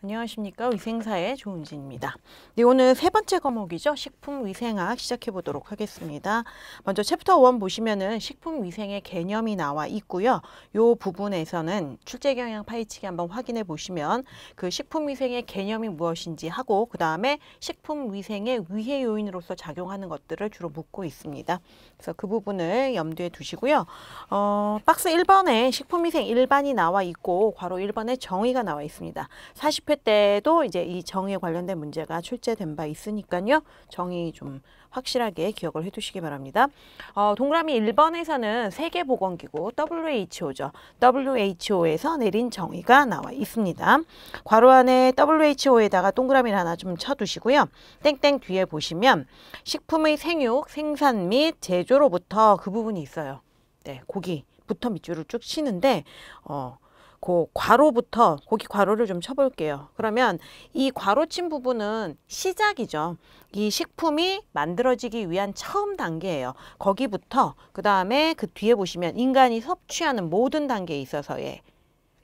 안녕하십니까 위생사의 조은진입니다. 네, 오늘 세 번째 과목이죠. 식품위생학 시작해 보도록 하겠습니다. 먼저 챕터 1 보시면은 식품위생의 개념이 나와 있고요. 요 부분에서는 출제 경향 파헤치기 한번 확인해 보시면 그 식품위생의 개념이 무엇인지 하고 그 다음에 식품위생의 위해 요인으로서 작용하는 것들을 주로 묻고 있습니다. 그래서 그 부분을 염두에 두시고요. 어, 박스 1번에 식품위생 일반이 나와 있고 괄호 1번에 정의가 나와 있습니다. 40 집회 때도 이제 이 정에 의 관련된 문제가 출제된 바 있으니까요. 정의 좀 확실하게 기억을 해두시기 바랍니다. 어, 동그라미 1번에서는 세계보건기구 WHO죠. WHO에서 내린 정의가 나와 있습니다. 괄호 안에 WHO에다가 동그라미를 하나 좀 쳐두시고요. 땡땡 뒤에 보시면 식품의 생육, 생산 및 제조로부터 그 부분이 있어요. 네, 고기부터 밑줄을 쭉 치는데 어, 그 괄호부터 고기 괄호를 좀 쳐볼게요. 그러면 이 괄호친 부분은 시작이죠. 이 식품이 만들어지기 위한 처음 단계예요. 거기부터 그 다음에 그 뒤에 보시면 인간이 섭취하는 모든 단계에 있어서의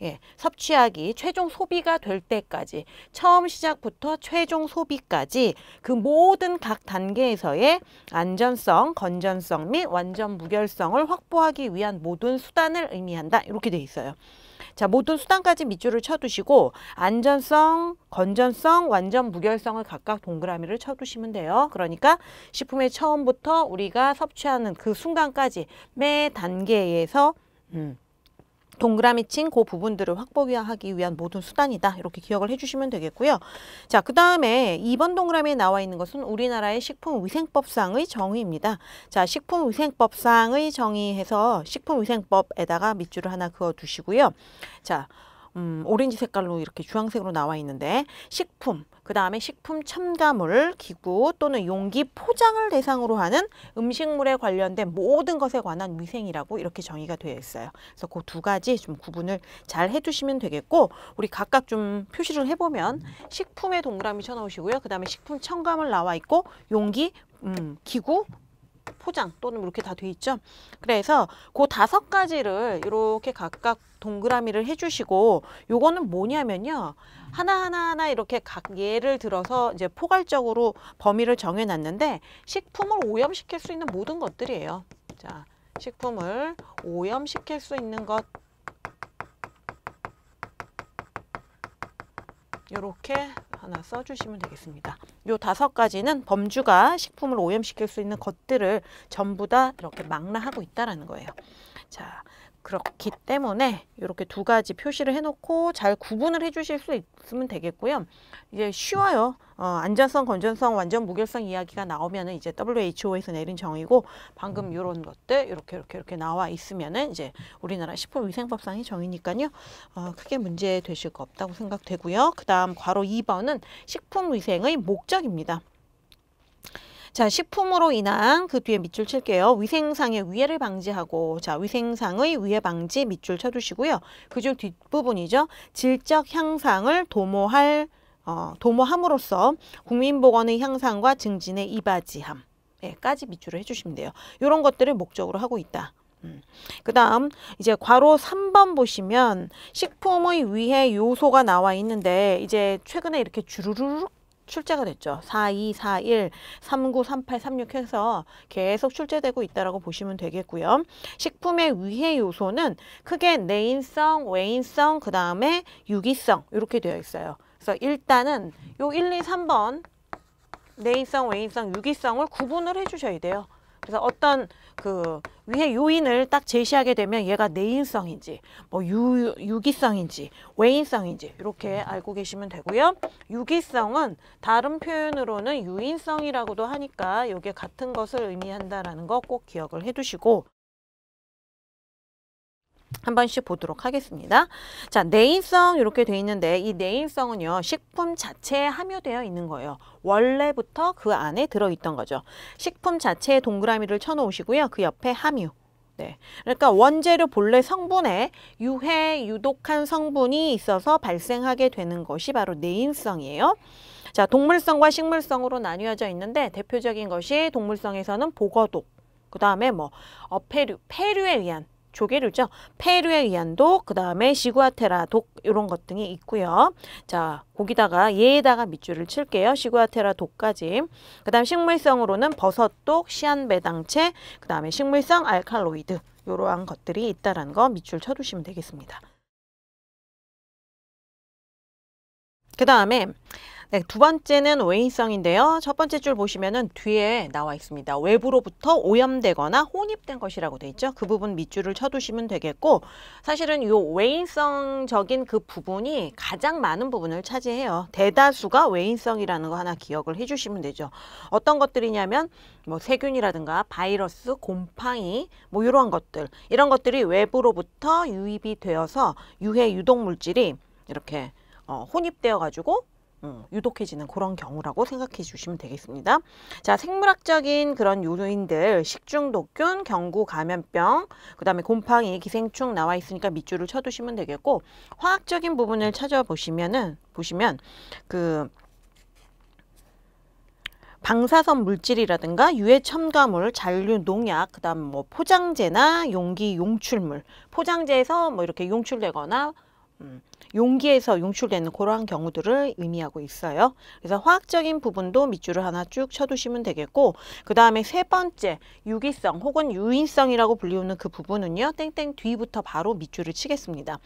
예, 섭취하기 최종 소비가 될 때까지 처음 시작부터 최종 소비까지 그 모든 각 단계에서의 안전성, 건전성 및 완전 무결성을 확보하기 위한 모든 수단을 의미한다 이렇게 돼 있어요. 자, 모든 수단까지 밑줄을 쳐두시고 안전성, 건전성, 완전 무결성을 각각 동그라미를 쳐두시면 돼요. 그러니까 식품의 처음부터 우리가 섭취하는 그 순간까지 매 단계에서 음, 동그라미 친 그 부분들을 확보하기 위한 모든 수단이다. 이렇게 기억을 해주시면 되겠고요. 자, 그 다음에 2번 동그라미에 나와 있는 것은 우리나라의 식품위생법상의 정의입니다. 자, 식품위생법상의 정의해서 식품위생법에다가 밑줄을 하나 그어두시고요. 자, 음, 오렌지 색깔로 이렇게 주황색으로 나와 있는데 식품, 그 다음에 식품 첨가물, 기구 또는 용기 포장을 대상으로 하는 음식물에 관련된 모든 것에 관한 위생이라고 이렇게 정의가 되어 있어요. 그래서 그 두 가지 좀 구분을 잘 해주시면 되겠고 우리 각각 좀 표시를 해보면 식품에 동그라미 쳐놓으시고요. 그 다음에 식품 첨가물 나와 있고 용기, 음, 기구, 포장 또는 뭐 이렇게 다 돼 있죠. 그래서 그 다섯 가지를 이렇게 각각 동그라미를 해주시고 요거는 뭐냐면요. 하나하나 하나 이렇게 각 예를 들어서 이제 포괄적으로 범위를 정해놨는데 식품을 오염시킬 수 있는 모든 것들이에요. 자, 식품을 오염시킬 수 있는 것 이렇게 하나 써주시면 되겠습니다. 요 다섯 가지는 범주가 식품을 오염시킬 수 있는 것들을 전부 다 이렇게 망라하고 있다는 거예요. 자, 그렇기 때문에 이렇게 두 가지 표시를 해놓고 잘 구분을 해주실 수 있으면 되겠고요. 이제 쉬워요. 어, 안전성, 건전성, 완전 무결성 이야기가 나오면은 이제 WHO에서 내린 정의고 방금 이런 것들 이렇게 이렇게 이렇게 나와 있으면은 이제 우리나라 식품위생법상의 정의니까요. 어, 크게 문제 되실 거 없다고 생각되고요. 그 다음 괄호 2번은 식품위생의 목적입니다. 자, 식품으로 인한 그 뒤에 밑줄 칠게요. 위생상의 위해를 방지하고 자, 위생상의 위해 방지 밑줄 쳐 주시고요. 그중 뒷부분이죠. 질적 향상을 도모할 어, 도모함으로써 국민보건의 향상과 증진에 이바지함. 예, 까지 밑줄을 해주시면 돼요. 이런 것들을 목적으로 하고 있다. 음. 그 다음 이제 괄호 3번 보시면 식품의 위해 요소가 나와 있는데 이제 최근에 이렇게 주르륵 출제가 됐죠. 42, 41, 39, 38, 36 해서 계속 출제되고 있다라고 보시면 되겠고요. 식품의 위해 요소는 크게 내인성, 외인성, 그다음에 유기성 이렇게 되어 있어요. 그래서 일단은 요 1, 2, 3번 내인성, 외인성, 유기성을 구분을 해 주셔야 돼요. 그래서 어떤 그 위에 요인을 딱 제시하게 되면 얘가 내인성인지 뭐 유, 유기성인지 외인성인지 이렇게 알고 계시면 되고요. 유기성은 다른 표현으로는 유인성이라고도 하니까 이게 같은 것을 의미한다라는 거 꼭 기억을 해두시고 한 번씩 보도록 하겠습니다. 자, 내인성 이렇게 돼 있는데 이 내인성은요. 식품 자체에 함유되어 있는 거예요. 원래부터 그 안에 들어있던 거죠. 식품 자체에 동그라미를 쳐놓으시고요. 그 옆에 함유. 네. 그러니까 원재료 본래 성분에 유해, 유독한 성분이 있어서 발생하게 되는 것이 바로 내인성이에요. 자, 동물성과 식물성으로 나뉘어져 있는데 대표적인 것이 동물성에서는 보거독, 그 다음에 뭐 어패류, 폐류에 의한 조개류죠. 페루의의안도그 다음에 시구아테라 독 이런 것 등이 있고요. 자, 거기다가 얘에다가 밑줄을 칠게요. 시구아테라 독까지. 그 다음 식물성으로는 버섯독, 시안배당체, 그 다음에 식물성 알칼로이드 이러한 것들이 있다는 라거 밑줄 쳐두시면 되겠습니다. 그 다음에 네, 두 번째는 외인성인데요. 첫 번째 줄 보시면은 뒤에 나와 있습니다. 외부로부터 오염되거나 혼입된 것이라고 돼 있죠. 그 부분 밑줄을 쳐두시면 되겠고 사실은 요 외인성적인 그 부분이 가장 많은 부분을 차지해요. 대다수가 외인성이라는 거 하나 기억을 해주시면 되죠. 어떤 것들이냐면 뭐 세균이라든가 바이러스, 곰팡이 뭐 이러한 것들 이런 것들이 외부로부터 유입이 되어서 유해 유독 물질이 이렇게 어, 혼입되어 가지고 어. 유독해지는 그런 경우라고 생각해 주시면 되겠습니다. 자, 생물학적인 그런 요인들 식중독균, 경구 감염병, 그다음에 곰팡이, 기생충 나와 있으니까 밑줄을 쳐 두시면 되겠고 화학적인 부분을 찾아보시면은 보시면 그 방사선 물질이라든가 유해 첨가물, 잔류 농약, 그다음 뭐 포장재나 용기 용출물, 포장재에서 뭐 이렇게 용출되거나 음, 용기에서 용출되는 그러한 경우들을 의미하고 있어요. 그래서 화학적인 부분도 밑줄을 하나 쭉 쳐두시면 되겠고 그 다음에 세 번째 유기성 혹은 유인성이라고 불리우는 그 부분은요. 땡땡 뒤부터 바로 밑줄을 치겠습니다.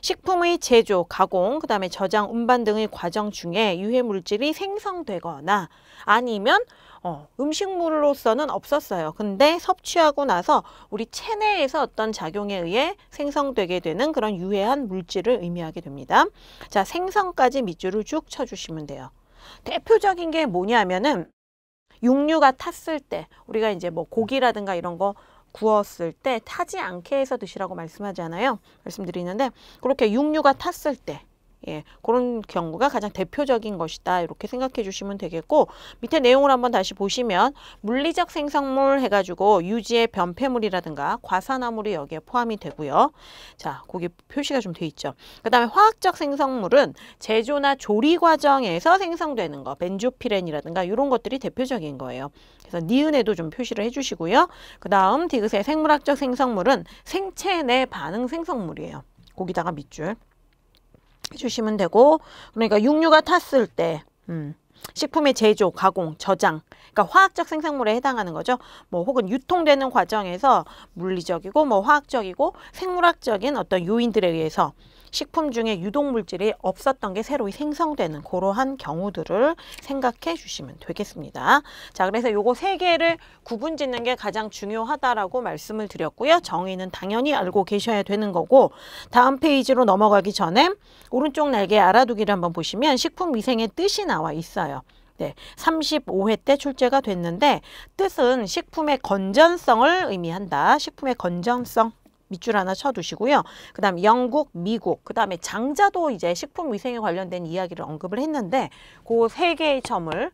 식품의 제조, 가공, 그 다음에 저장, 운반 등의 과정 중에 유해물질이 생성되거나 아니면 어, 음식물로서는 없었어요. 근데 섭취하고 나서 우리 체내에서 어떤 작용에 의해 생성되게 되는 그런 유해한 물질을 의미하게 됩니다. 자, 생성까지 밑줄을 쭉 쳐주시면 돼요. 대표적인 게 뭐냐면은 육류가 탔을 때 우리가 이제 뭐 고기라든가 이런 거 구웠을 때 타지 않게 해서 드시라고 말씀하잖아요. 말씀드리는데 그렇게 육류가 탔을 때 예, 그런 경우가 가장 대표적인 것이다. 이렇게 생각해 주시면 되겠고 밑에 내용을 한번 다시 보시면 물리적 생성물 해가지고 유지의 변폐물이라든가 과산화물이 여기에 포함이 되고요. 자, 거기 표시가 좀 돼 있죠. 그 다음에 화학적 생성물은 제조나 조리 과정에서 생성되는 거, 벤조피렌이라든가 이런 것들이 대표적인 거예요. 그래서 니은에도 좀 표시를 해주시고요. 그 다음 디귿의 생물학적 생성물은 생체 내 반응 생성물이에요. 거기다가 밑줄. 해주시면 되고 그러니까 육류가 탔을 때 음, 식품의 제조, 가공, 저장 그러니까 화학적 생산물에 해당하는 거죠. 뭐 혹은 유통되는 과정에서 물리적이고 뭐 화학적이고 생물학적인 어떤 요인들에 의해서 식품 중에 유독 물질이 없었던 게 새로 생성되는 그러한 경우들을 생각해 주시면 되겠습니다. 자, 그래서 요거 세 개를 구분 짓는 게 가장 중요하다라고 말씀을 드렸고요. 정의는 당연히 알고 계셔야 되는 거고 다음 페이지로 넘어가기 전에 오른쪽 날개 알아두기를 한번 보시면 식품 위생의 뜻이 나와 있어요. 네, 35회 때 출제가 됐는데 뜻은 식품의 건전성을 의미한다. 식품의 건전성. 밑줄 하나 쳐두시고요. 그 다음 영국, 미국, 그 다음에 장자도 이제 식품위생에 관련된 이야기를 언급을 했는데 그 세 개의 점을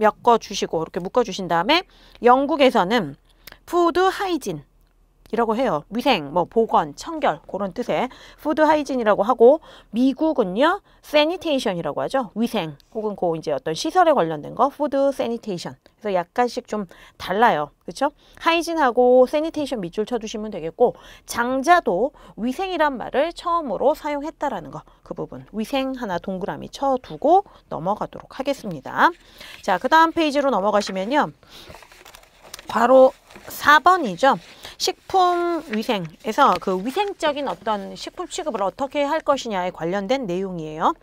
엮어주시고 이렇게 묶어주신 다음에 영국에서는 푸드 하이진 이라고 해요. 위생, 뭐 보건, 청결 그런 뜻의 푸드 하이진이라고 하고 미국은요. 세니테이션이라고 하죠. 위생 혹은 그 이제 어떤 시설에 관련된 거 푸드 세니테이션. 그래서 약간씩 좀 달라요. 그렇죠? 하이진하고 세니테이션 밑줄 쳐 주시면 되겠고 장자도 위생이란 말을 처음으로 사용했다라는 거. 그 부분 위생 하나 동그라미 쳐 두고 넘어가도록 하겠습니다. 자, 그다음 페이지로 넘어가시면요. 바로 4번이죠. 식품 위생에서 그 위생적인 어떤 식품 취급을 어떻게 할 것이냐에 관련된 내용이에요.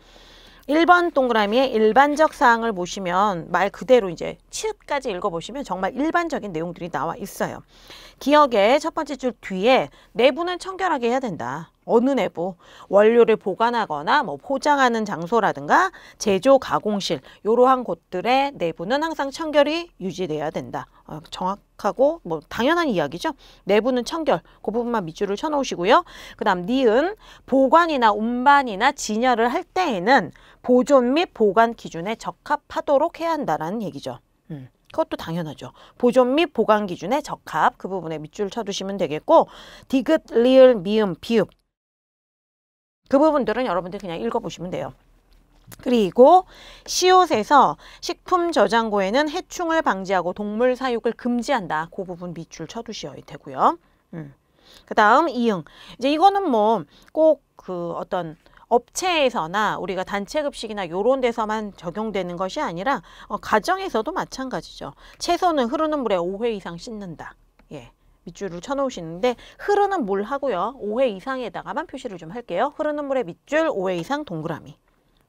1번 동그라미에 일반적 사항을 보시면 말 그대로 이제 치읓까지 읽어보시면 정말 일반적인 내용들이 나와 있어요. 기억의 첫 번째 줄 뒤에 내부는 청결하게 해야 된다. 어느 내부 원료를 보관하거나 뭐 포장하는 장소라든가 제조 가공실 이러한 곳들의 내부는 항상 청결이 유지돼야 된다. 어, 정확하고 뭐 당연한 이야기죠. 내부는 청결 그 부분만 밑줄을 쳐놓으시고요. 그 다음 니은 보관이나 운반이나 진열을 할 때에는 보존 및 보관 기준에 적합하도록 해야 한다라는 얘기죠. 음. 그것도 당연하죠. 보존 및 보관 기준에 적합 그 부분에 밑줄 쳐두시면 되겠고 디귿, 리을, 미음, 비읍 그 부분들은 여러분들 그냥 읽어보시면 돼요. 그리고 시옷에서 식품 저장고에는 해충을 방지하고 동물 사육을 금지한다. 그 부분 밑줄 쳐두셔야 되고요. 음. 그 다음 이응. 이제 이거는 뭐 꼭 그 어떤 업체에서나 우리가 단체급식이나 요런 데서만 적용되는 것이 아니라 어, 가정에서도 마찬가지죠. 채소는 흐르는 물에 5회 이상 씻는다. 밑줄을 쳐놓으시는데 흐르는 물 하고요. 5회 이상에다가만 표시를 좀 할게요. 흐르는 물에 밑줄 5회 이상 동그라미.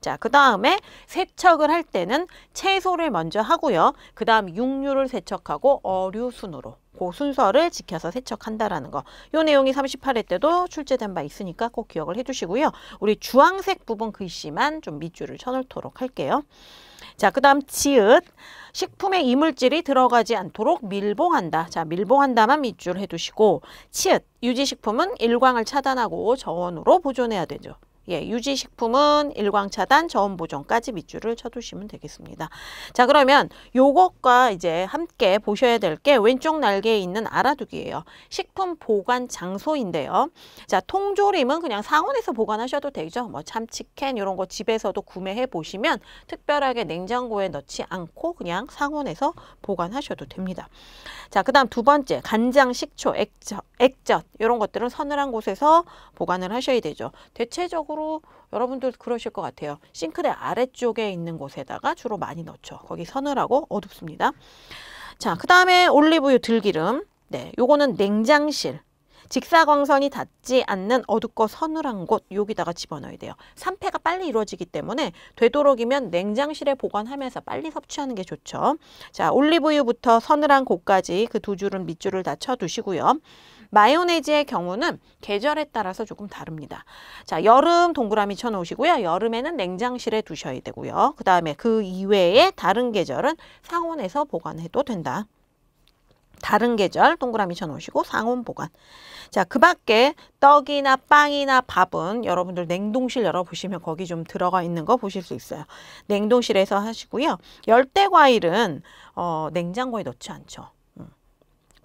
자, 그 다음에 세척을 할 때는 채소를 먼저 하고요. 그 다음 육류를 세척하고 어류 순으로 그 순서를 지켜서 세척한다라는 거. 요 내용이 38회 때도 출제된 바 있으니까 꼭 기억을 해주시고요. 우리 주황색 부분 글씨만 좀 밑줄을 쳐놓도록 할게요. 자, 그 다음 지읒. 식품에 이물질이 들어가지 않도록 밀봉한다. 자, 밀봉한다만 밑줄 해두시고 치읒, 유지식품은 일광을 차단하고 저온으로 보존해야 되죠. 예, 유지식품은 일광차단, 저온보존까지 밑줄을 쳐두시면 되겠습니다. 자 그러면 요것과 이제 함께 보셔야 될 게 왼쪽 날개에 있는 알아두기예요. 식품 보관 장소인데요. 자 통조림은 그냥 상온에서 보관하셔도 되죠. 뭐 참치캔 이런 거 집에서도 구매해 보시면 특별하게 냉장고에 넣지 않고 그냥 상온에서 보관하셔도 됩니다. 자 그다음 두 번째 간장, 식초, 액젓, 액젓 이런 것들은 서늘한 곳에서 보관을 하셔야 되죠. 대체적으로 대체로 여러분들 그러실 것 같아요. 싱크대 아래쪽에 있는 곳에다가 주로 많이 넣죠. 거기 서늘하고 어둡습니다. 자, 그 다음에 올리브유 들기름. 네, 요거는 냉장실. 직사광선이 닿지 않는 어둡고 서늘한 곳 여기다가 집어넣어야 돼요. 산패가 빨리 이루어지기 때문에 되도록이면 냉장실에 보관하면서 빨리 섭취하는 게 좋죠. 자 올리브유부터 서늘한 곳까지 그 두 줄은 밑줄을 다 쳐두시고요. 마요네즈의 경우는 계절에 따라서 조금 다릅니다. 자, 여름 동그라미 쳐놓으시고요. 여름에는 냉장실에 두셔야 되고요. 그 다음에 그 이외에 다른 계절은 상온에서 보관해도 된다. 다른 계절 동그라미 쳐놓으시고 상온 보관. 자, 그 밖에 떡이나 빵이나 밥은 여러분들 냉동실 열어보시면 거기 좀 들어가 있는 거 보실 수 있어요. 냉동실에서 하시고요. 열대 과일은 어, 냉장고에 넣지 않죠. 음.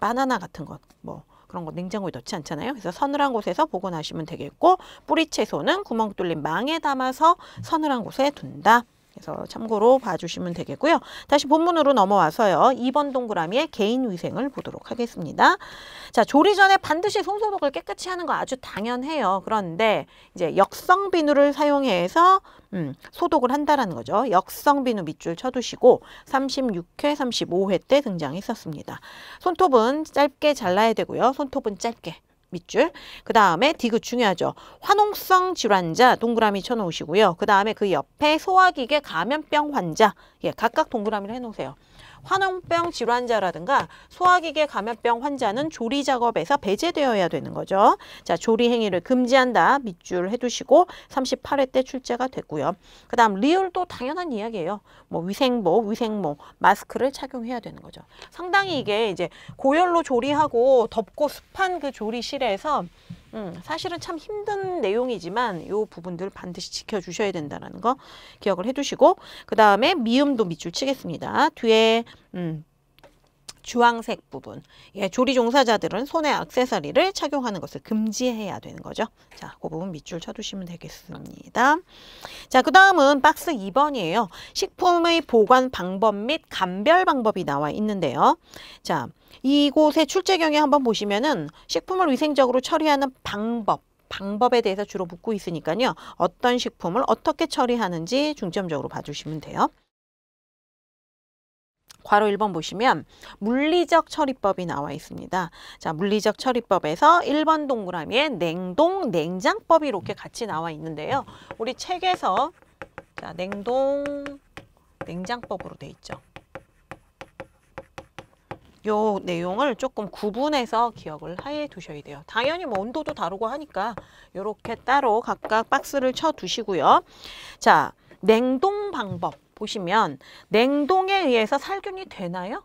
바나나 같은 것, 뭐 그런 거 냉장고에 넣지 않잖아요. 그래서 서늘한 곳에서 보관하시면 되겠고 뿌리 채소는 구멍 뚫린 망에 담아서 서늘한 곳에 둔다. 그래서 참고로 봐주시면 되겠고요. 다시 본문으로 넘어와서요. 2번 동그라미의 개인 위생을 보도록 하겠습니다. 자, 조리 전에 반드시 손소독을 깨끗이 하는 거 아주 당연해요. 그런데 이제 역성 비누를 사용해서 음, 소독을 한다라는 거죠. 역성 비누 밑줄 쳐두시고 36회, 35회 때 등장했었습니다. 손톱은 짧게 잘라야 되고요. 손톱은 짧게 밑줄. 그 다음에 디귿 중요하죠. 화농성 질환자 동그라미 쳐놓으시고요. 그 다음에 그 옆에 소화기계 감염병 환자 예 각각 동그라미를 해놓으세요. 화농병 질환자라든가 소화기계 감염병 환자는 조리 작업에서 배제되어야 되는 거죠. 자, 조리 행위를 금지한다 밑줄 해두시고 38회 때 출제가 됐고요. 그 다음 리얼도 당연한 이야기예요. 뭐위생복위생복 마스크를 착용해야 되는 거죠. 상당히 이게 이제 고열로 조리하고 덥고 습한 그 조리실 통일서 음, 사실은 참 힘든 내용이지만 요 부분들 반드시 지켜주셔야 된다는 거 기억을 해두시고 그 다음에 미음도 밑줄 치겠습니다. 뒤에 음, 주황색 부분 예, 조리 종사자들은 손에 악세사리를 착용하는 것을 금지해야 되는 거죠. 자, 그 부분 밑줄 쳐두시면 되겠습니다. 자, 그 다음은 박스 2번이에요. 식품의 보관 방법 및 감별 방법이 나와 있는데요. 자, 이곳의 출제 경에 한번 보시면은 식품을 위생적으로 처리하는 방법 방법에 대해서 주로 묻고 있으니까요. 어떤 식품을 어떻게 처리하는지 중점적으로 봐주시면 돼요. 괄호 1번 보시면 물리적 처리법이 나와 있습니다. 자, 물리적 처리법에서 1번 동그라미에 냉동, 냉장법이 이렇게 같이 나와 있는데요. 우리 책에서 자, 냉동, 냉장법으로 돼 있죠. 요 내용을 조금 구분해서 기억을 하에 두셔야 돼요. 당연히 뭐 온도도 다르고 하니까 요렇게 따로 각각 박스를 쳐 두시고요. 자, 냉동 방법 보시면 냉동에 의해서 살균이 되나요?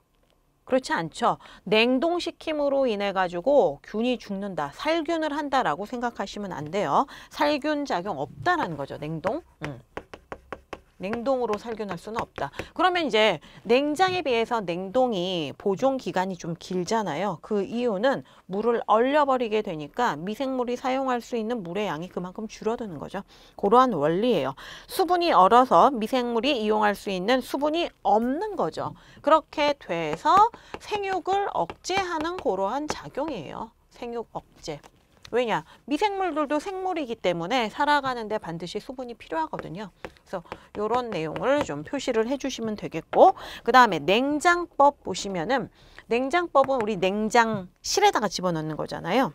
그렇지 않죠. 냉동시킴으로 인해 가지고 균이 죽는다, 살균을 한다라고 생각하시면 안 돼요. 살균 작용 없다라는 거죠. 냉동. 음. 냉동으로 살균할 수는 없다. 그러면 이제 냉장에 비해서 냉동이 보존 기간이 좀 길잖아요. 그 이유는 물을 얼려버리게 되니까 미생물이 사용할 수 있는 물의 양이 그만큼 줄어드는 거죠. 그러한 원리예요. 수분이 얼어서 미생물이 이용할 수 있는 수분이 없는 거죠. 그렇게 돼서 생육을 억제하는 그러한 작용이에요. 생육 억제. 왜냐? 미생물들도 생물이기 때문에 살아가는데 반드시 수분이 필요하거든요. 그래서 이런 내용을 좀 표시를 해주시면 되겠고 그 다음에 냉장법 보시면은 냉장법은 우리 냉장실에다가 집어넣는 거잖아요.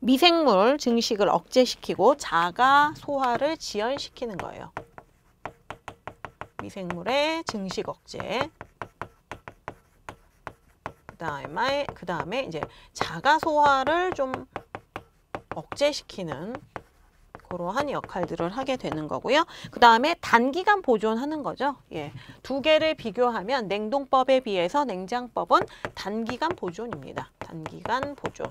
미생물 증식을 억제시키고 자가 소화를 지연시키는 거예요. 미생물의 증식 억제 그다음에 그다음에 이제 자가 소화를 좀 억제시키는 그러한 역할들을 하게 되는 거고요. 그 다음에 단기간 보존하는 거죠. 예, 두 개를 비교하면 냉동법에 비해서 냉장법은 단기간 보존입니다. 단기간 보존.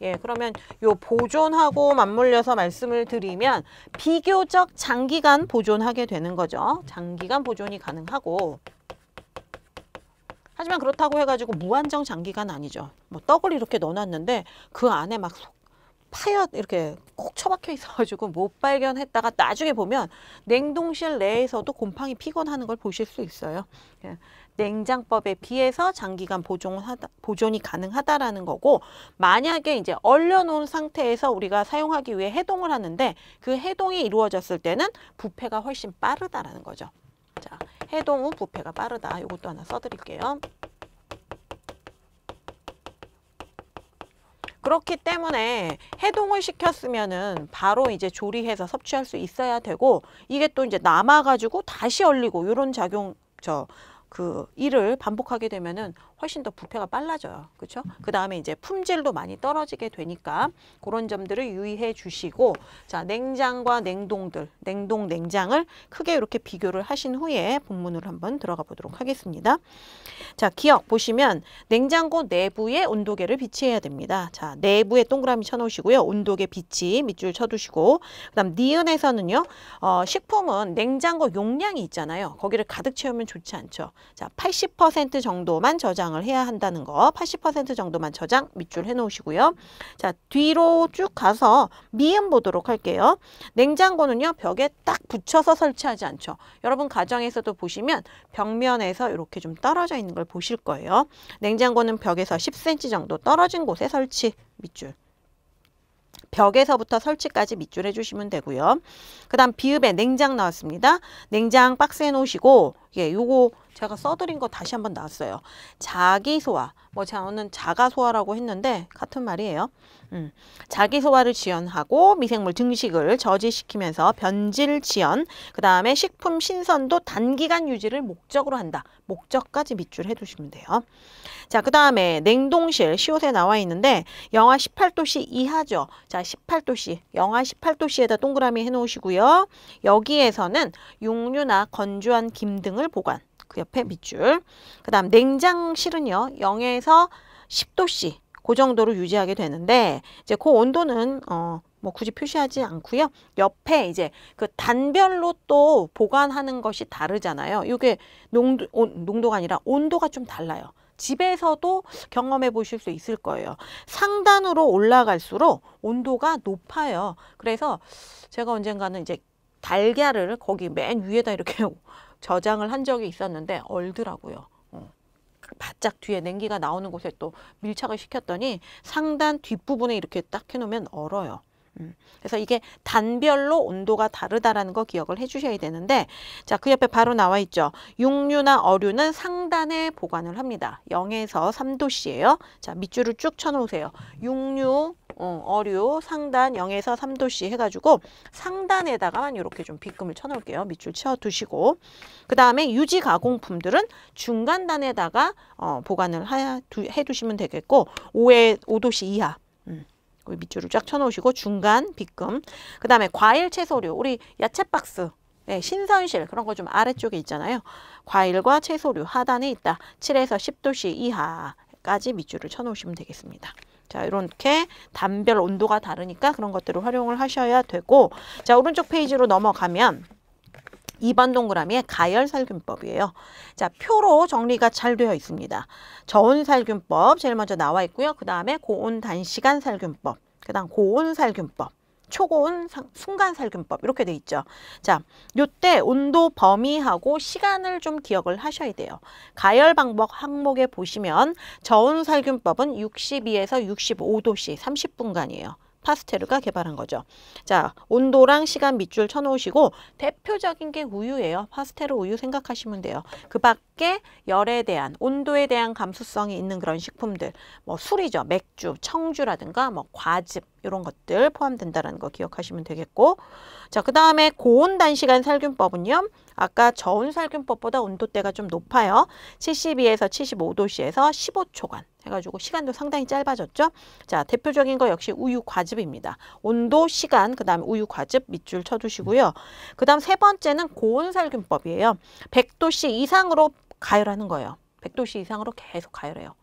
예, 그러면 요 보존하고 맞물려서 말씀을 드리면 비교적 장기간 보존하게 되는 거죠. 장기간 보존이 가능하고 하지만 그렇다고 해가지고 무한정 장기간 아니죠. 뭐 떡을 이렇게 넣어놨는데 그 안에 막 파여 이렇게 콕 처박혀 있어가지고 못 발견했다가 나중에 보면 냉동실 내에서도 곰팡이 피곤 하는 걸 보실 수 있어요. 예. 냉장법에 비해서 장기간 보존 하다, 보존이 가능하다라는 거고 만약에 이제 얼려놓은 상태에서 우리가 사용하기 위해 해동을 하는데 그 해동이 이루어졌을 때는 부패가 훨씬 빠르다라는 거죠. 자, 해동 후 부패가 빠르다. 이것도 하나 써드릴게요. 그렇기 때문에 해동을 시켰으면은 바로 이제 조리해서 섭취할 수 있어야 되고 이게 또 이제 남아가지고 다시 얼리고 이런 작용 저 그 일을 반복하게 되면은 훨씬 더 부패가 빨라져요. 그렇죠? 그 다음에 이제 품질도 많이 떨어지게 되니까 그런 점들을 유의해 주시고 자 냉장과 냉동들, 냉동, 냉장을 크게 이렇게 비교를 하신 후에 본문으로 한번 들어가 보도록 하겠습니다. 자 기억 보시면 냉장고 내부의 온도계를 비치해야 됩니다. 자 내부에 동그라미 쳐놓으시고요. 온도계 비치 밑줄 쳐두시고 그 다음 니은에서는요. 어, 식품은 냉장고 용량이 있잖아요. 거기를 가득 채우면 좋지 않죠. 자80% 정도만 저장 저장을 해야 한다는 거80% 정도만 저장 밑줄 해놓으시고요. 자 뒤로 쭉 가서 미음 보도록 할게요. 냉장고는요 벽에 딱 붙여서 설치하지 않죠. 여러분 가정에서도 보시면 벽면에서 이렇게 좀 떨어져 있는 걸 보실 거예요. 냉장고는 벽에서 10cm 정도 떨어진 곳에 설치 밑줄 벽에서부터 설치까지 밑줄 해주시면 되고요. 그 다음 비읍에 냉장 나왔습니다. 냉장 박스에 놓으시고 예, 요거 제가 써드린 거 다시 한번 나왔어요. 자기소화, 뭐 저는 자가소화라고 했는데 같은 말이에요. 음, 자기소화를 지연하고 미생물 증식을 저지시키면서 변질 지연, 그 다음에 식품 신선도 단기간 유지를 목적으로 한다. 목적까지 밑줄 해두시면 돼요. 자, 그 다음에 냉동실, 시옷에 나와 있는데 영하 18도씨 이하죠. 자, 18도씨, 영하 18도씨에다 동그라미 해놓으시고요. 여기에서는 육류나 건조한 김 등을 보관. 그 옆에 밑줄. 그 다음 냉장실은요. 0에서 10도씨. 그 정도로 유지하게 되는데 이제 그 온도는 어, 뭐 굳이 표시하지 않고요. 옆에 이제 그 단별로 또 보관하는 것이 다르잖아요. 이게 농도, 온, 농도가 아니라 온도가 좀 달라요. 집에서도 경험해 보실 수 있을 거예요. 상단으로 올라갈수록 온도가 높아요. 그래서 제가 언젠가는 이제 달걀을 거기 맨 위에다 이렇게 저장을 한 적이 있었는데 얼더라고요. 어. 바짝 뒤에 냉기가 나오는 곳에 또 밀착을 시켰더니 상단 뒷부분에 이렇게 딱 해놓으면 얼어요. 음, 그래서 이게 단별로 온도가 다르다라는 거 기억을 해주셔야 되는데 자 그 옆에 바로 나와 있죠. 육류나 어류는 상단에 보관을 합니다. 0에서 3도씨예요. 자 밑줄을 쭉 쳐놓으세요. 육류, 어, 어류 상단 0에서 3도씨 해가지고 상단에다가만 이렇게 좀 빗금을 쳐놓을게요. 밑줄 쳐두시고 그 다음에 유지 가공품들은 중간단에다가 어, 보관을 하, 두, 해두시면 되겠고 5에 5도씨 이하 그 밑줄을 쫙 쳐놓으시고 중간 빗금 그 다음에 과일 채소류 우리 야채 박스 네, 신선실 그런 거 좀 아래쪽에 있잖아요. 과일과 채소류 하단에 있다. 7에서 10도씨 이하까지 밑줄을 쳐놓으시면 되겠습니다. 자 이렇게 단별 온도가 다르니까 그런 것들을 활용을 하셔야 되고 자 오른쪽 페이지로 넘어가면 2번 동그라미의 가열살균법이에요. 자, 표로 정리가 잘 되어 있습니다. 저온살균법 제일 먼저 나와 있고요. 그 다음에 고온 단시간 살균법, 그 다음 고온 살균법, 초고온 순간 살균법 이렇게 돼 있죠. 자, 요때 온도 범위하고 시간을 좀 기억을 하셔야 돼요. 가열 방법 항목에 보시면 저온 살균법은 62에서 6 5도씨 30분간이에요. 파스테르가 개발한 거죠. 자, 온도랑 시간 밑줄 쳐놓으시고 대표적인 게 우유예요. 파스테르 우유 생각하시면 돼요. 그 밖에 열에 대한, 온도에 대한 감수성이 있는 그런 식품들, 뭐 술이죠. 맥주, 청주라든가 뭐 과즙, 이런 것들 포함된다라는 거 기억하시면 되겠고 자그 다음에 고온 단시간 살균법은요 아까 저온 살균법보다 온도대가 좀 높아요 72에서 75도씨에서 15초간 해가지고 시간도 상당히 짧아졌죠 자 대표적인 거 역시 우유 과즙입니다 온도 시간 그 다음에 우유 과즙 밑줄 쳐주시고요 그 다음 세 번째는 고온 살균법이에요 100도씨 이상으로 가열하는 거예요 100도씨 이상으로 계속 가열해요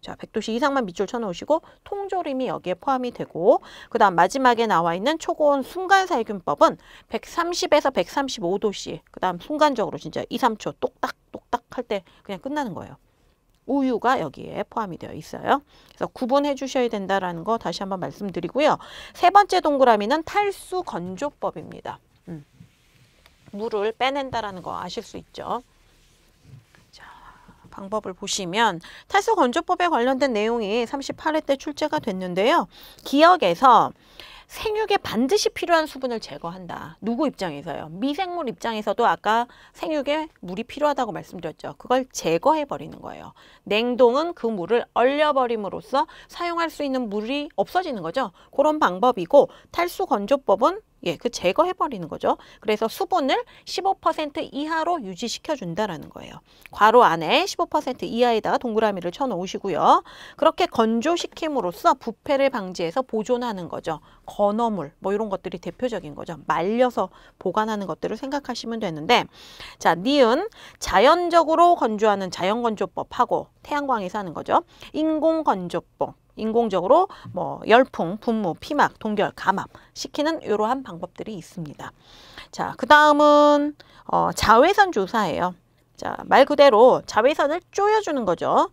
자, 100도씨 이상만 밑줄 쳐놓으시고 통조림이 여기에 포함이 되고 그 다음 마지막에 나와 있는 초고온 순간살균법은 130에서 135도씨 그 다음 순간적으로 진짜 2, 3초 똑딱 똑딱 할 때 그냥 끝나는 거예요. 우유가 여기에 포함이 되어 있어요. 그래서 구분해 주셔야 된다라는 거 다시 한번 말씀드리고요. 세 번째 동그라미는 탈수 건조법입니다. 음. 물을 빼낸다라는 거 아실 수 있죠. 방법을 보시면 탈수 건조법에 관련된 내용이 38회 때 출제가 됐는데요. 기억에서 생육에 반드시 필요한 수분을 제거한다. 누구 입장에서요? 미생물 입장에서도 아까 생육에 물이 필요하다고 말씀드렸죠. 그걸 제거해버리는 거예요. 냉동은 그 물을 얼려버림으로써 사용할 수 있는 물이 없어지는 거죠. 그런 방법이고 탈수 건조법은 예, 그 제거해 버리는 거죠. 그래서 수분을 15% 이하로 유지시켜 준다라는 거예요. 괄호 안에 15% 이하에다가 동그라미를 쳐 놓으시고요. 그렇게 건조시킴으로써 부패를 방지해서 보존하는 거죠. 건어물 뭐 이런 것들이 대표적인 거죠. 말려서 보관하는 것들을 생각하시면 되는데 자, 니은 자연적으로 건조하는 자연건조법하고 태양광에서 하는 거죠. 인공건조법 인공적으로 뭐 열풍, 분무, 피막, 동결, 감압 시키는 이러한 방법들이 있습니다. 자, 그 다음은 어, 자외선 조사예요. 자, 말 그대로 자외선을 쪼여주는 거죠.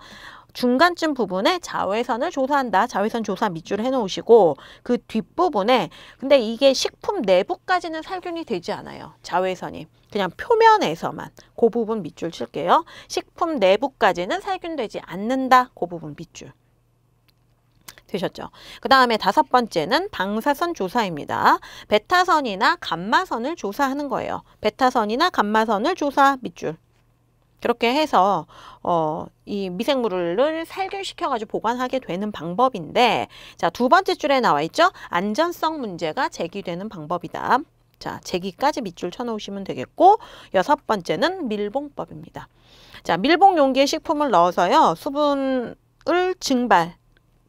중간쯤 부분에 자외선을 조사한다. 자외선 조사 밑줄 해놓으시고 그 뒷부분에 근데 이게 식품 내부까지는 살균이 되지 않아요. 자외선이 그냥 표면에서만 그 부분 밑줄 칠게요. 식품 내부까지는 살균되지 않는다. 그 부분 밑줄. 되셨죠. 그 다음에 다섯 번째는 방사선 조사입니다. 베타선이나 감마선을 조사하는 거예요. 베타선이나 감마선을 조사 밑줄. 그렇게 해서 어, 이 미생물을 살균시켜가지고 보관하게 되는 방법인데 자두 번째 줄에 나와 있죠. 안전성 문제가 제기되는 방법이다. 자, 제기까지 밑줄 쳐놓으시면 되겠고 여섯 번째는 밀봉법입니다. 자, 밀봉 용기에 식품을 넣어서요. 수분을 증발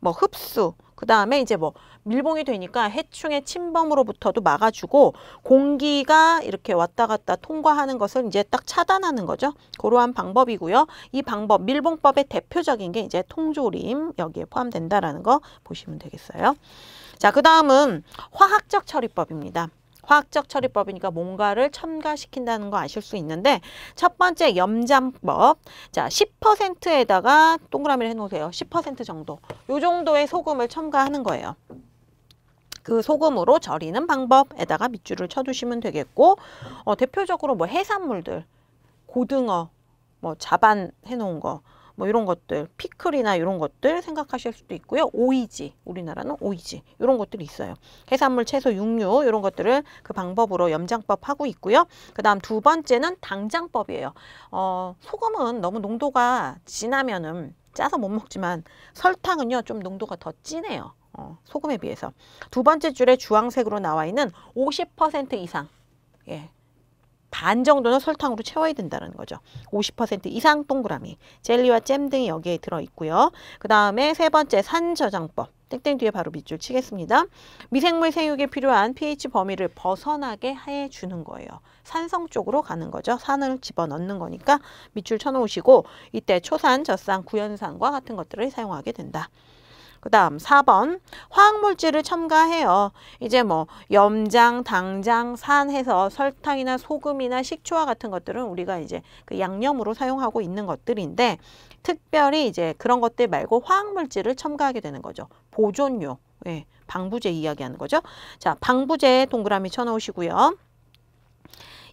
뭐 흡수, 그 다음에 이제 뭐 밀봉이 되니까 해충의 침범으로부터도 막아주고 공기가 이렇게 왔다 갔다 통과하는 것을 이제 딱 차단하는 거죠. 그러한 방법이고요. 이 방법 밀봉법의 대표적인 게 이제 통조림 여기에 포함된다라는 거 보시면 되겠어요. 자, 그 다음은 화학적 처리법입니다. 화학적 처리법이니까 뭔가를 첨가시킨다는 거 아실 수 있는데 첫 번째 염장법 자 10%에다가 동그라미를 해놓으세요. 10% 정도 요 정도의 소금을 첨가하는 거예요. 그 소금으로 절이는 방법에다가 밑줄을 쳐두시면 되겠고 어, 대표적으로 뭐 해산물들 고등어 뭐 자반 해놓은 거뭐 이런 것들 피클이나 이런 것들 생각하실 수도 있고요. 오이지 우리나라는 오이지 이런 것들이 있어요. 해산물, 채소, 육류 이런 것들을 그 방법으로 염장법 하고 있고요. 그 다음 두 번째는 당장법이에요. 어, 소금은 너무 농도가 진하면은 짜서 못 먹지만 설탕은요 좀 농도가 더 진해요. 어, 소금에 비해서 두 번째 줄에 주황색으로 나와 있는 50% 이상 예, 반 정도는 설탕으로 채워야 된다는 거죠. 50% 이상 동그라미, 젤리와 잼 등이 여기에 들어있고요. 그 다음에 세 번째 산저장법. 땡땡 뒤에 바로 밑줄 치겠습니다. 미생물 생육에 필요한 pH 범위를 벗어나게 해주는 거예요. 산성 쪽으로 가는 거죠. 산을 집어넣는 거니까 밑줄 쳐놓으시고 이때 초산, 젖산, 구연산과 같은 것들을 사용하게 된다. 그 다음 4번 화학물질을 첨가해요. 이제 뭐 염장, 당장, 산 해서 설탕이나 소금이나 식초와 같은 것들은 우리가 이제 그 양념으로 사용하고 있는 것들인데 특별히 이제 그런 것들 말고 화학물질을 첨가하게 되는 거죠. 보존료, 예, 방부제 이야기하는 거죠. 자, 방부제 동그라미 쳐놓으시고요.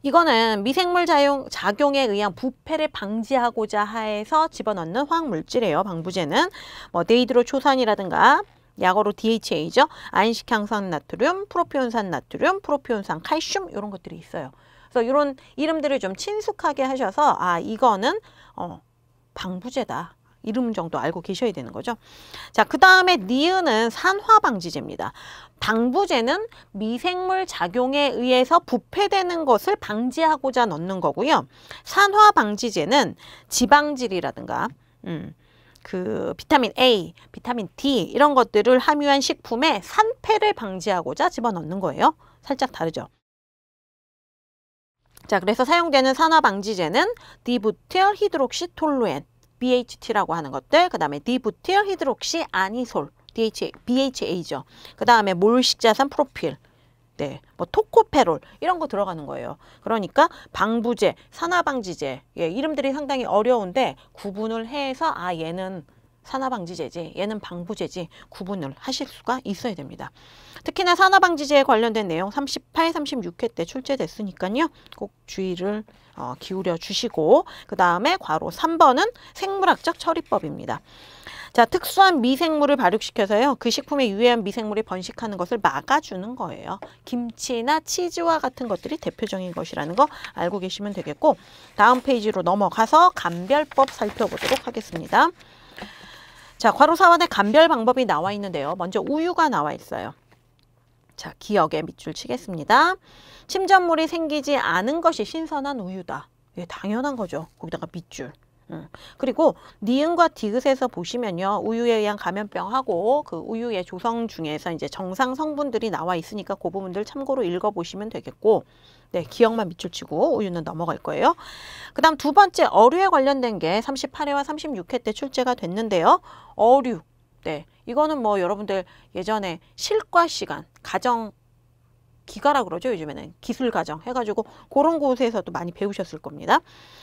이거는 미생물 작용, 작용에 의한 부패를 방지하고자 해서 집어넣는 화학물질이에요. 방부제는 뭐 데이드로 초산이라든가 약어로 DHA죠. 아인식향산 나트륨, 프로피온산 나트륨, 프로피온산 칼슘 이런 것들이 있어요. 그래서 이런 이름들을 좀 친숙하게 하셔서 아 이거는 어, 방부제다. 이름 정도 알고 계셔야 되는 거죠. 자, 그 다음에 니은은 산화방지제입니다. 방부제는 미생물 작용에 의해서 부패되는 것을 방지하고자 넣는 거고요. 산화방지제는 지방질이라든가 음, 그 비타민 A, 비타민 D 이런 것들을 함유한 식품에 산패를 방지하고자 집어넣는 거예요. 살짝 다르죠. 자, 그래서 사용되는 산화방지제는 디부틸 히드록시톨루엔 BHT라고 하는 것들, 그 다음에 디부틸 히드록시 아니솔, DHA, BHA죠. 그 다음에 몰식자산 프로필, 네, 뭐 토코페롤 이런 거 들어가는 거예요. 그러니까 방부제, 산화방지제, 예, 이름들이 상당히 어려운데 구분을 해서 아 얘는 산화방지제지 얘는 방부제지 구분을 하실 수가 있어야 됩니다. 특히나 산화방지제에 관련된 내용 38, 36회 때 출제됐으니까요. 꼭 주의를 어, 기울여 주시고 그 다음에 괄호 3번은 생물학적 처리법입니다. 자, 특수한 미생물을 발육시켜서요. 그 식품에 유해한 미생물이 번식하는 것을 막아주는 거예요. 김치나 치즈와 같은 것들이 대표적인 것이라는 거 알고 계시면 되겠고 다음 페이지로 넘어가서 감별법 살펴보도록 하겠습니다. 자, 괄호 사원의 감별 방법이 나와 있는데요. 먼저 우유가 나와 있어요. 자, 기억에 밑줄 치겠습니다. 침전물이 생기지 않은 것이 신선한 우유다. 예, 당연한 거죠. 거기다가 밑줄. 음. 그리고 니은과 디귿에서 보시면요 우유에 의한 감염병하고 그 우유의 조성 중에서 이제 정상 성분들이 나와 있으니까 그 부분들 참고로 읽어보시면 되겠고 네, 기억만 밑줄 치고 우유는 넘어갈 거예요. 그 다음 두 번째 어류에 관련된 게 38회와 36회 때 출제가 됐는데요. 어류, 네, 이거는 뭐 여러분들 예전에 실과 시간, 가정 기가라 그러죠 요즘에는 기술가정 해가지고 그런 곳에서도 많이 배우셨을 겁니다.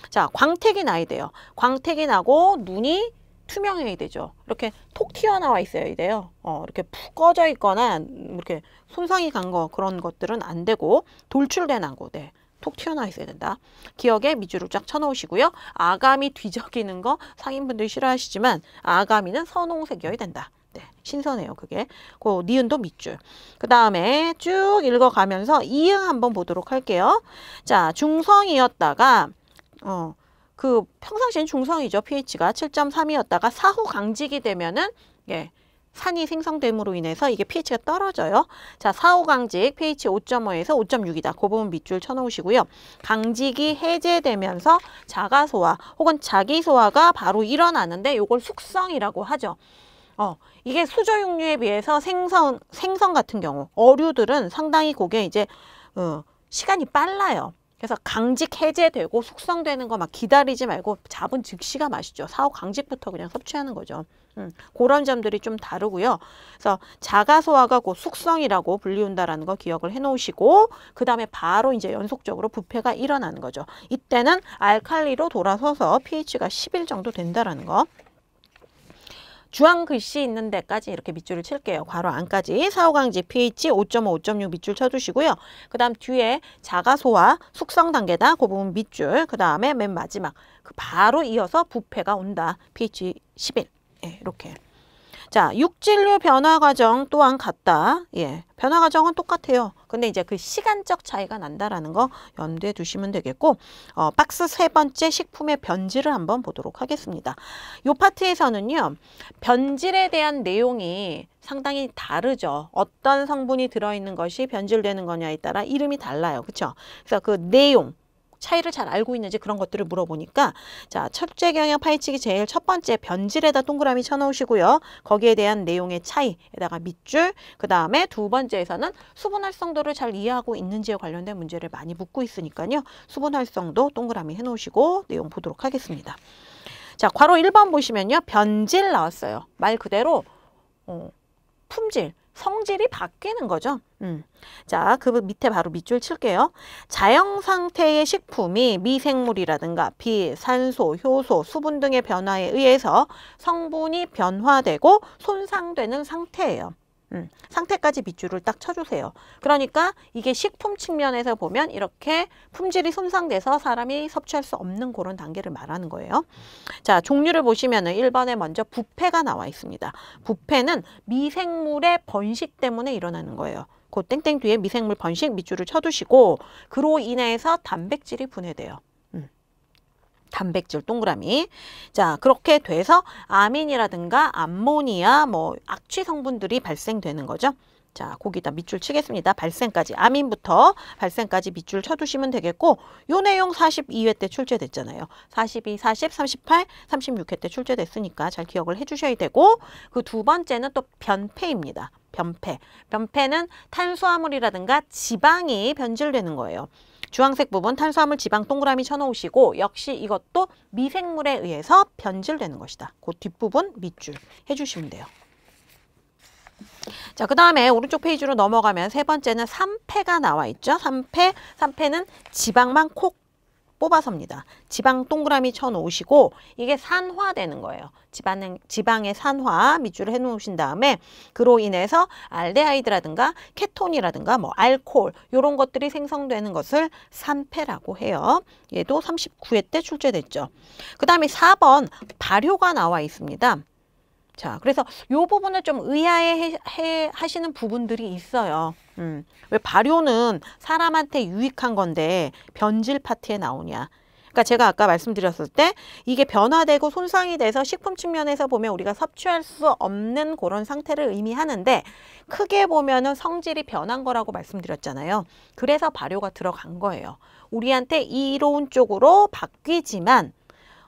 자 광택이 나이 돼요. 광택이 나고 눈이 투명해야 되죠. 이렇게 톡 튀어나와 있어야 돼요. 어, 이렇게 푹 꺼져 있거나 이렇게 손상이 간 거 그런 것들은 안 되고 돌출된 안고 네. 톡 튀어나와 있어야 된다. 기억에 밑줄을 쫙 쳐놓으시고요. 아가미 뒤적이는 거 상인분들이 싫어하시지만 아가미는 선홍색이어야 된다. 네, 신선해요 그게 그 니은도 밑줄 그 다음에 쭉 읽어가면서 이응 한번 보도록 할게요 자 중성이었다가 어, 그 평상시엔 중성이죠. pH가 7.3이었다가 사후 강직이 되면은 예. 산이 생성됨으로 인해서 이게 pH가 떨어져요. 자, 사후 강직 pH 5.5에서 5.6이다. 그 부분 밑줄 쳐놓으시고요. 강직이 해제되면서 자가소화 혹은 자기소화가 바로 일어나는데 이걸 숙성이라고 하죠. 어, 이게 수저육류에 비해서 생성생성 같은 경우 어류들은 상당히 그게 이제 어, 시간이 빨라요. 그래서 강직 해제되고 숙성되는 거 막 기다리지 말고 잡은 즉시가 맛있죠. 사후 강직부터 그냥 섭취하는 거죠. 음, 그런 점들이 좀 다르고요. 그래서 자가소화가 곧 숙성이라고 불리운다라는 거 기억을 해놓으시고 그 다음에 바로 이제 연속적으로 부패가 일어나는 거죠. 이때는 알칼리로 돌아서서 pH가 1일 정도 된다라는 거. 주황 글씨 있는 데까지 이렇게 밑줄을 칠게요. 괄호 안까지 사오강지 pH 5.5, 5.6 밑줄 쳐주시고요. 그 다음 뒤에 자가소화 숙성 단계다. 그 부분 밑줄 그 다음에 맨 마지막 그 바로 이어서 부패가 온다. pH 11 네, 예, 이렇게 자, 육질류 변화 과정 또한 같다. 예. 변화 과정은 똑같아요. 근데 이제 그 시간적 차이가 난다라는 거 염두에 두시면 되겠고 어, 박스 세 번째 식품의 변질을 한번 보도록 하겠습니다. 요 파트에서는요. 변질에 대한 내용이 상당히 다르죠. 어떤 성분이 들어있는 것이 변질되는 거냐에 따라 이름이 달라요. 그쵸 그래서 그 내용, 차이를 잘 알고 있는지 그런 것들을 물어보니까 자 첫째 경향 파헤치기 제일 첫 번째 변질에다 동그라미 쳐놓으시고요. 거기에 대한 내용의 차이에다가 밑줄 그 다음에 두 번째에서는 수분 활성도를 잘 이해하고 있는지에 관련된 문제를 많이 묻고 있으니까요. 수분 활성도 동그라미 해놓으시고 내용 보도록 하겠습니다. 자 괄호 1번 보시면요. 변질 나왔어요. 말 그대로 어, 품질, 성질이 바뀌는 거죠. 음. 자, 그 밑에 바로 밑줄 칠게요. 자연 상태의 식품이 미생물이라든가 비, 산소, 효소, 수분 등의 변화에 의해서 성분이 변화되고 손상되는 상태예요. 음, 상태까지 밑줄을 딱 쳐주세요. 그러니까 이게 식품 측면에서 보면 이렇게 품질이 손상돼서 사람이 섭취할 수 없는 그런 단계를 말하는 거예요. 자, 종류를 보시면은 1번에 먼저 부패가 나와 있습니다. 부패는 미생물의 번식 때문에 일어나는 거예요. 그 땡땡 뒤에 미생물 번식 밑줄을 쳐두시고 그로 인해서 단백질이 분해돼요. 단백질 동그라미. 자, 그렇게 돼서 아민이라든가 암모니아 뭐 악취 성분들이 발생되는 거죠. 자, 거기다 밑줄 치겠습니다. 발생까지 아민부터 발생까지 밑줄 쳐두시면 되겠고 요 내용 42회 때 출제됐잖아요. 42, 40, 38, 36회 때 출제됐으니까 잘 기억을 해주셔야 되고 그 두 번째는 또 변폐입니다. 변폐. 변폐는 탄수화물이라든가 지방이 변질되는 거예요. 주황색 부분 탄수화물 지방 동그라미 쳐놓으시고 역시 이것도 미생물에 의해서 변질되는 것이다. 그 뒷부분 밑줄 해주시면 돼요. 자, 그 다음에 오른쪽 페이지로 넘어가면 세 번째는 삼패가 나와 있죠. 삼패, 삼패는 지방만 콕 뽑아섭니다. 지방 동그라미 쳐 놓으시고 이게 산화되는 거예요. 지방, 지방의 산화 밑줄을 해 놓으신 다음에 그로 인해서 알데하이드라든가 케톤이라든가 뭐 알코올 이런 것들이 생성되는 것을 산패라고 해요. 얘도 39회 때 출제됐죠. 그 다음에 4번 발효가 나와 있습니다. 자, 그래서 요 부분을 좀 의아해 해, 하시는 부분들이 있어요. 음, 왜 발효는 사람한테 유익한 건데 변질 파트에 나오냐. 그러니까 제가 아까 말씀드렸을 때 이게 변화되고 손상이 돼서 식품 측면에서 보면 우리가 섭취할 수 없는 그런 상태를 의미하는데 크게 보면은 성질이 변한 거라고 말씀드렸잖아요. 그래서 발효가 들어간 거예요. 우리한테 이로운 쪽으로 바뀌지만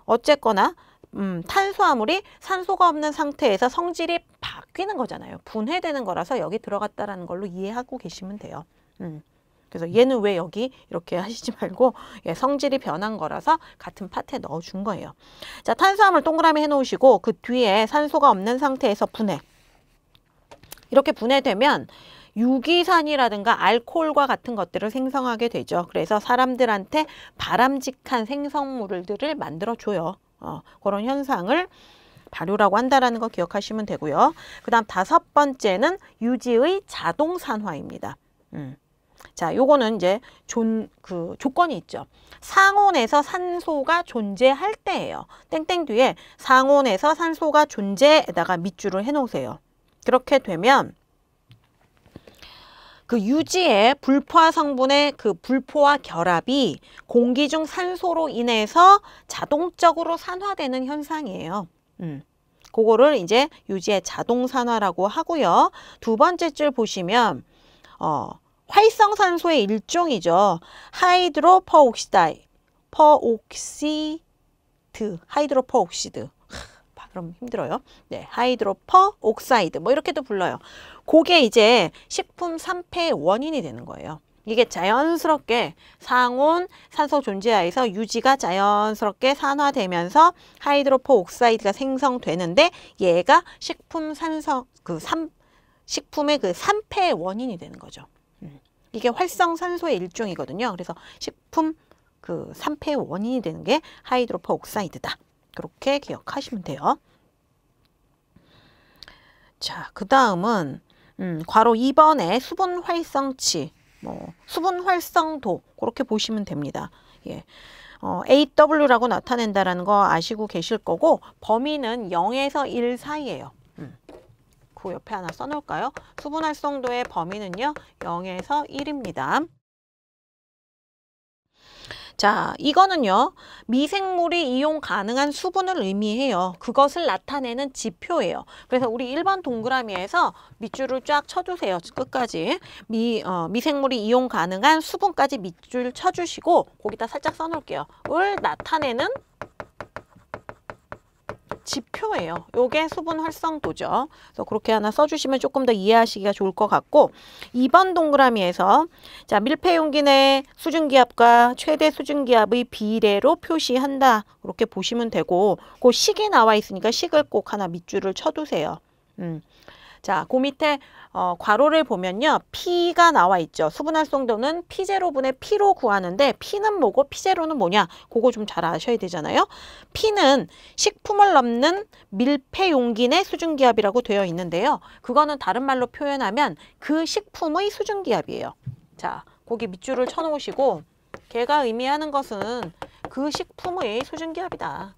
어쨌거나 음, 탄수화물이 산소가 없는 상태에서 성질이 바뀌는 거잖아요. 분해되는 거라서 여기 들어갔다라는 걸로 이해하고 계시면 돼요. 음. 그래서 얘는 왜 여기 이렇게 하시지 말고 예, 성질이 변한 거라서 같은 파트에 넣어준 거예요. 자 탄수화물 동그라미 해놓으시고 그 뒤에 산소가 없는 상태에서 분해. 이렇게 분해되면 유기산이라든가 알코올과 같은 것들을 생성하게 되죠. 그래서 사람들한테 바람직한 생성물들을 만들어줘요. 어, 그런 현상을 발효라고 한다라는 거 기억하시면 되고요. 그 다음 다섯 번째는 유지의 자동 산화입니다. 음. 자, 요거는 이제 존, 그 조건이 있죠. 상온에서 산소가 존재할 때예요. 땡땡 뒤에 상온에서 산소가 존재에다가 밑줄을 해놓으세요. 그렇게 되면 그 유지의 불포화 성분의 그 불포화 결합이 공기 중 산소로 인해서 자동적으로 산화되는 현상이에요. 음. 그거를 이제 유지의 자동 산화라고 하고요. 두 번째 줄 보시면 어, 활성산소의 일종이죠. 하이드로퍼옥시다이, 퍼옥시드, 하이드로퍼옥시드. 그럼 힘들어요. 네, 하이드로퍼 옥사이드 뭐 이렇게도 불러요. 그게 이제 식품 산패의 원인이 되는 거예요. 이게 자연스럽게 상온 산소 존재하에서 유지가 자연스럽게 산화되면서 하이드로퍼 옥사이드가 생성되는데 얘가 식품 산성 그 삼, 식품의 그 산패의 원인이 되는 거죠. 음, 이게 활성산소의 일종이거든요. 그래서 식품 그 산패의 원인이 되는 게하이드로퍼 옥사이드다. 그렇게 기억하시면 돼요. 자, 그 다음은 음, 괄호 2번에 수분 활성치, 뭐 수분 활성도 그렇게 보시면 됩니다. 예. 어, AW라고 나타낸다라는 거 아시고 계실 거고 범위는 0에서 1 사이예요. 음. 그 옆에 하나 써놓을까요? 수분 활성도의 범위는요. 0에서 1입니다. 자, 이거는요. 미생물이 이용 가능한 수분을 의미해요. 그것을 나타내는 지표예요. 그래서 우리 1번 동그라미에서 밑줄을 쫙 쳐주세요. 끝까지. 미, 어, 미생물이 이용 가능한 수분까지 밑줄 쳐주시고 거기다 살짝 써놓을게요. 을 나타내는 지표예요. 요게 수분 활성도죠. 그래서 그렇게 하나 써주시면 조금 더 이해하시기가 좋을 것 같고 2번 동그라미에서 자 밀폐용기 내 수증기압과 최대 수증기압의 비례로 표시한다. 그렇게 보시면 되고 그 식이 나와 있으니까 식을 꼭 하나 밑줄을 쳐두세요. 음. 자, 그 밑에 어, 괄호를 보면요. P가 나와 있죠. 수분활성도는 P0분의 P로 구하는데 P는 뭐고 P0는 뭐냐? 그거 좀 잘 아셔야 되잖아요. P는 식품을 넘는 밀폐 용기 내 수증기압이라고 되어 있는데요. 그거는 다른 말로 표현하면 그 식품의 수증기압이에요. 자, 거기 밑줄을 쳐놓으시고 걔가 의미하는 것은 그 식품의 수증기압이다.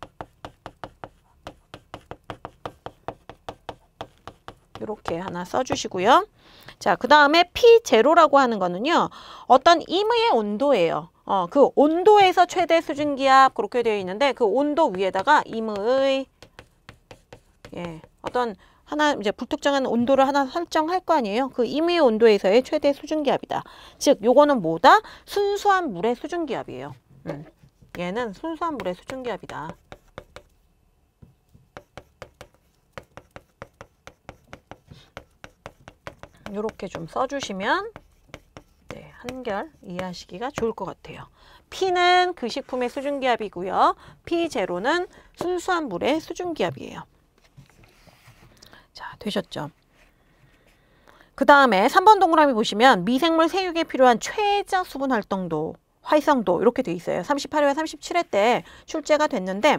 이렇게 하나 써주시고요. 자, 그 다음에 P0라고 하는 거는요. 어떤 임의 온도예요. 어, 그 온도에서 최대 수준 기압 그렇게 되어 있는데 그 온도 위에다가 임의 예, 어떤 하나 이제 불특정한 온도를 하나 설정할 거 아니에요. 그 임의 온도에서의 최대 수준 기압이다. 즉 요거는 뭐다? 순수한 물의 수준 기압이에요. 음. 얘는 순수한 물의 수준 기압이다. 이렇게 좀 써주시면 네, 한결 이해하시기가 좋을 것 같아요. P는 그 식품의 수증기압이고요. P0는 순수한 물의 수증기압이에요. 자, 되셨죠? 그 다음에 3번 동그라미 보시면 미생물 생육에 필요한 최저 수분 활동도 활성도 이렇게 돼 있어요. 38회와 37회 때 출제가 됐는데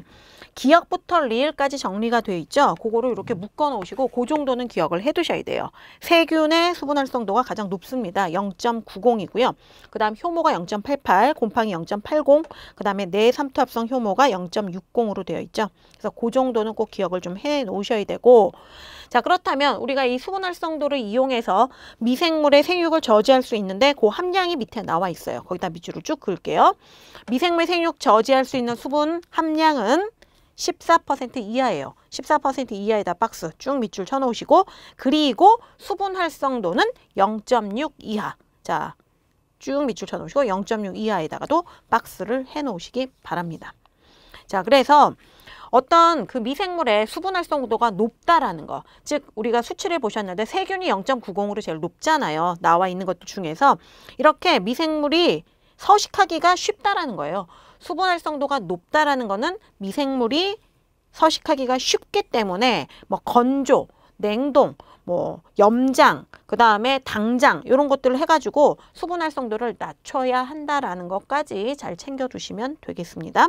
기억부터 리을까지 정리가 돼 있죠. 그거를 이렇게 음. 묶어 놓으시고 그 정도는 기억을 해 두셔야 돼요. 세균의 수분 활성도가 가장 높습니다. 0.90이고요. 그 다음 효모가 0.88, 곰팡이 0.80, 그 다음에 내삼투합성 효모가 0.60으로 되어 있죠. 그래서 그 정도는 꼭 기억을 좀 해 놓으셔야 되고 자 그렇다면 우리가 이 수분활성도를 이용해서 미생물의 생육을 저지할 수 있는데 그 함량이 밑에 나와 있어요. 거기다 밑으로 쭉긁을게요 미생물 생육 저지할 수 있는 수분 함량은 십사 퍼센트 이하예요. 십사 퍼센트 이하에다 박스 쭉 밑줄 쳐놓으시고 그리고 수분 활성도는 영점육 이하. 자, 쭉 밑줄 쳐놓으시고 영점육 이하에다가도 박스를 해놓으시기 바랍니다. 자, 그래서 어떤 그 미생물의 수분 활성도가 높다라는 거. 즉 우리가 수치를 보셨는데 세균이 0.90으로 제일 높잖아요. 나와 있는 것들 중에서 이렇게 미생물이 서식하기가 쉽다라는 거예요. 수분 활성도가 높다라는 거는 미생물이 서식하기가 쉽기 때문에 뭐 건조, 냉동, 뭐 염장, 그 다음에 당장 이런 것들을 해가지고 수분 활성도를 낮춰야 한다라는 것까지 잘챙겨주시면 되겠습니다.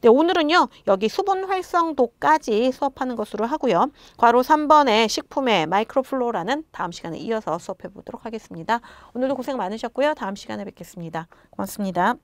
네, 오늘은요 여기 수분 활성도까지 수업하는 것으로 하고요. 과로 3번의 식품의 마이크로플로라는 다음 시간에 이어서 수업해 보도록 하겠습니다. 오늘도 고생 많으셨고요. 다음 시간에 뵙겠습니다. 고맙습니다.